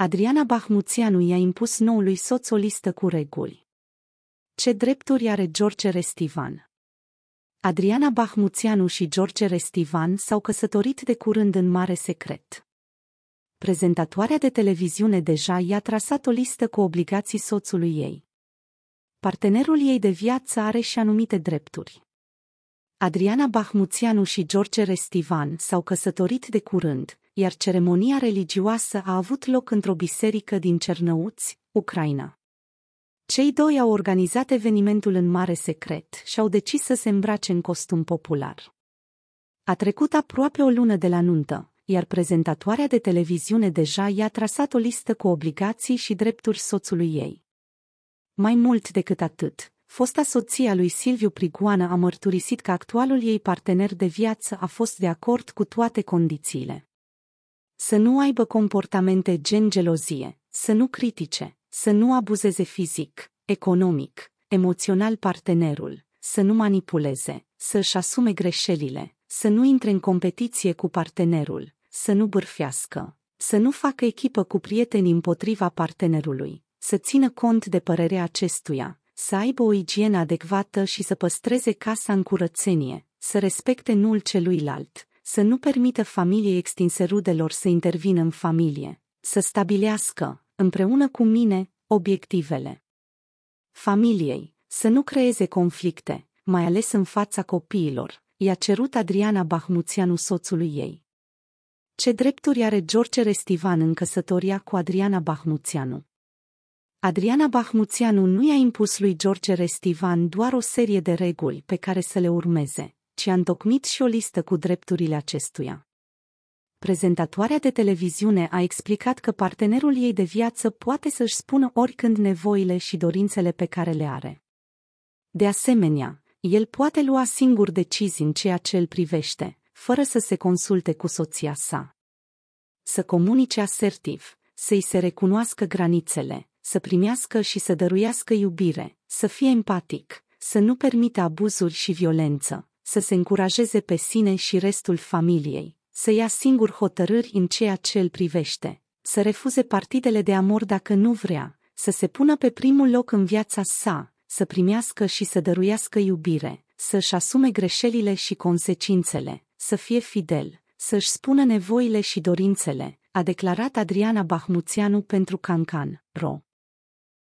Adriana Bahmuțianu i-a impus noului soț o listă cu reguli. Ce drepturi are George Restivan? Adriana Bahmuțianu și George Restivan s-au căsătorit de curând în mare secret. Prezentatoarea de televiziune deja i-a trasat o listă cu obligații soțului ei. Partenerul ei de viață are și anumite drepturi. Adriana Bahmuțianu și George Restivan s-au căsătorit de curând, iar ceremonia religioasă a avut loc într-o biserică din Cernăuți, Ucraina. Cei doi au organizat evenimentul în mare secret și au decis să se îmbrace în costum popular. A trecut aproape o lună de la nuntă, iar prezentatoarea de televiziune deja i-a trasat o listă cu obligații și drepturi soțului ei. Mai mult decât atât, fosta soție a lui Silviu Prigoană a mărturisit că actualul ei partener de viață a fost de acord cu toate condițiile. Să nu aibă comportamente gen gelozie, să nu critique, să nu abuzeze fizic, economic, emoțional partenerul, să nu manipuleze, să-și asume greșelile, să nu intre în competiție cu partenerul, să nu bârfească, să nu facă echipă cu prietenii împotriva partenerului, să țină cont de părerea acestuia, să aibă o igienă adecvată și să păstreze casa în curățenie, să respecte nul celuilalt, să nu permită familiei extinse rudelor să intervină în familie, să stabilească, împreună cu mine, obiectivele familiei, să nu creeze conflicte, mai ales în fața copiilor, i-a cerut Adriana Bahmuțianu soțului ei. Ce drepturi are George Restivan în căsătoria cu Adriana Bahmuțianu? Adriana Bahmuțianu nu i-a impus lui George Restivan doar o serie de reguli pe care să le urmeze, ci a întocmit și o listă cu drepturile acestuia. Prezentatoarea de televiziune a explicat că partenerul ei de viață poate să-și spună oricând nevoile și dorințele pe care le are. De asemenea, el poate lua singur decizii în ceea ce îl privește, fără să se consulte cu soția sa. Să comunice asertiv, să-i se recunoască granițele, să primească și să dăruiască iubire, să fie empatic, să nu permită abuzuri și violență, să se încurajeze pe sine și restul familiei, să ia singur hotărâri în ceea ce îl privește, să refuze partidele de amor dacă nu vrea, să se pună pe primul loc în viața sa, să primească și să dăruiască iubire, să-și asume greșelile și consecințele, să fie fidel, să-și spună nevoile și dorințele, a declarat Adriana Bahmuțianu pentru Cancan, Ro.